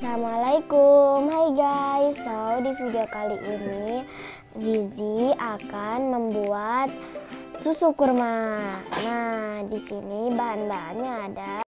Assalamualaikum, hai guys So, di video kali ini Zizi akan membuat susu kurma Nah, di sini bahan-bahannya ada